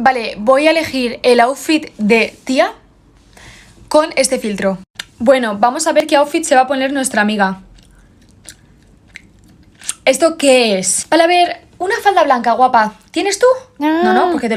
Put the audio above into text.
Vale, voy a elegir el outfit de tía con este filtro. Bueno, vamos a ver qué outfit se va a poner nuestra amiga. ¿Esto qué es? Vale, a ver, una falda blanca, guapa. ¿Tienes tú? No, no, porque te